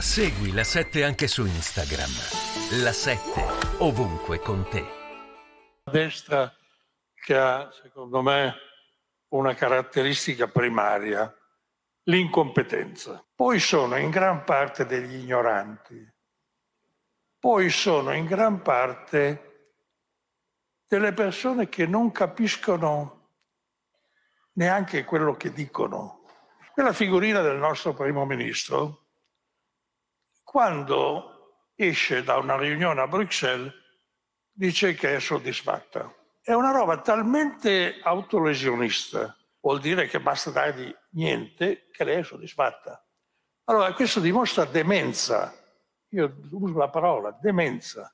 Segui la 7 anche su Instagram. La 7 ovunque con te. La destra che ha, secondo me, una caratteristica primaria, l'incompetenza. Poi sono in gran parte degli ignoranti. Poi sono in gran parte delle persone che non capiscono neanche quello che dicono. Quella figurina del nostro primo ministro quando esce da una riunione a Bruxelles dice che è soddisfatta. È una roba talmente autolesionista, vuol dire che basta dargli niente, che lei è soddisfatta. Allora questo dimostra demenza, io uso la parola, demenza.